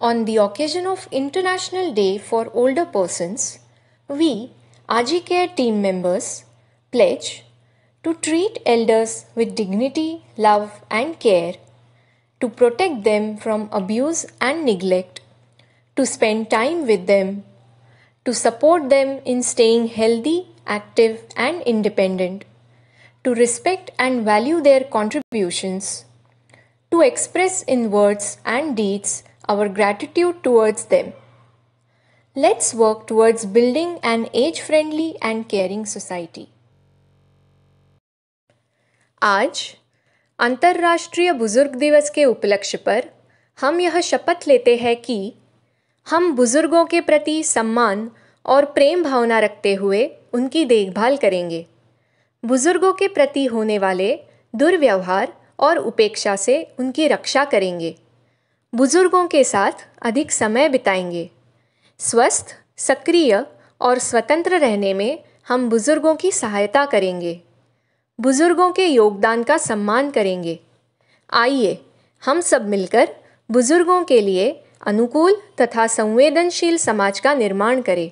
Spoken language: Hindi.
On the occasion of International Day for Older Persons, we, RG Care team members, pledge to treat elders with dignity, love, and care, to protect them from abuse and neglect, to spend time with them, to support them in staying healthy, active, and independent, to respect and value their contributions, to express in words and deeds our gratitude towards them. Let's work towards building an age friendly and caring society. आज अंतर्राष्ट्रीय बुजुर्ग दिवस के उपलक्ष्य पर हम यह शपथ लेते हैं कि हम बुजुर्गों के प्रति सम्मान और प्रेम भावना रखते हुए उनकी देखभाल करेंगे बुजुर्गों के प्रति होने वाले दुर्व्यवहार और उपेक्षा से उनकी रक्षा करेंगे बुजुर्गों के साथ अधिक समय बिताएंगे स्वस्थ सक्रिय और स्वतंत्र रहने में हम बुजुर्गों की सहायता करेंगे बुजुर्गों के योगदान का सम्मान करेंगे आइए हम सब मिलकर बुजुर्गों के लिए अनुकूल तथा संवेदनशील समाज का निर्माण करें